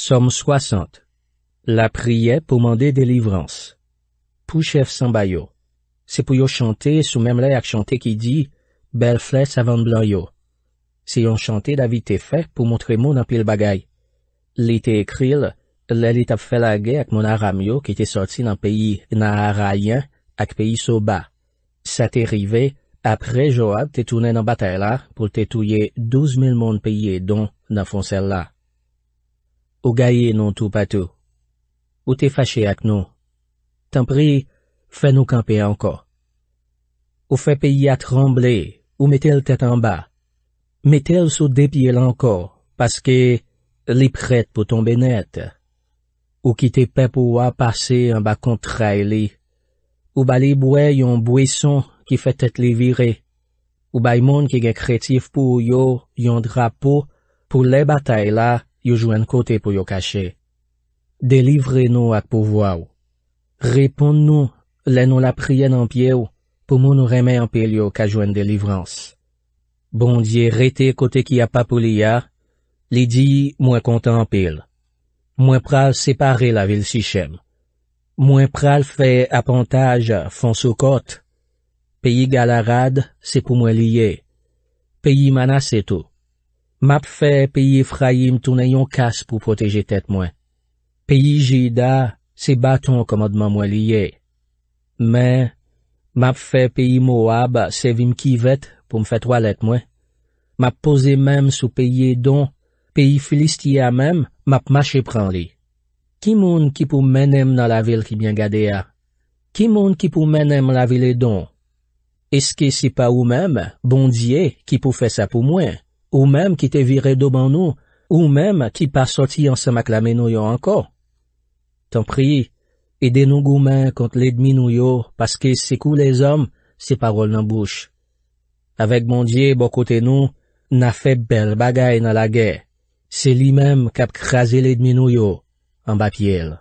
SOM 60 LA PRIYE POU MANDE DELIVRANS POU CHEF SEMBAYO SE POU YO CHANTE SOU MEM LE AK CHANTE KI DI BEL FLE SAVANT BLANYO SE YON CHANTE DA VI TE FE POU MONTRE MO NAN PI LE BAGAI LI TE EKRIL LE LI TAP FELAGE AK MONARAMYO KI TE SOTI NAN PEYI NAN ARAYAN AK PEYI SOBA SA TE RIVE APRE JOAB TE TOUNE NAN BATAYLA POU TE TOUYE 12.000 MONTE PEYI E DON NAN FON SEL LA Ou gaye non tou patou. Ou te fache ak nou. Tan pri, fè nou kampe anko. Ou fè pe yat remble, ou metel tet anba. Metel sou depye lanko, paske li pret pou tombe net. Ou ki te pe pouwa pase anba kontra li. Ou ba li bwe yon bwison ki fè tet li vire. Ou ba yon moun ki gen kretif pou yo yon drapo pou le batae la. yon jwen kote pou yon kache. Delivre nou ak pou vwa ou. Repon nou, len nou la prien anpye ou, pou moun ou reme anpye li yo kajwen delivrans. Bondye rete kote ki apapou li ya, li di mwen kontan anpye. Mwen pral separe la vil si chem. Mwen pral fe apantaj fon sou kot. Peyi galarad se pou mwen liye. Peyi manas etou. Map fè peyi Efraim tounen yon kas pou poteje tet mwen. Peyi Jida se baton komadman mwen liye. Men, map fè peyi Moab se vim kivet pou mwen fet walet mwen. Map pose menm sou peyi Don, peyi Filistia menm, map mache pran li. Ki moun ki pou menem nan la vil ki byen gade a? Ki moun ki pou menem la vil e Don? Eske se pa ou menm, bondye ki pou fè sa pou mwen? Ou mèm ki te vire do ban nou, ou mèm ki pa soti an se maklame nou yo anko. Tan pri, ede nou goumen kont ledmi nou yo, paske se kou les om, se parol nan bouche. Avek moun diye bo kote nou, na fe bel bagay nan la ge, se li mèm kap krasi ledmi nou yo, an bapye el.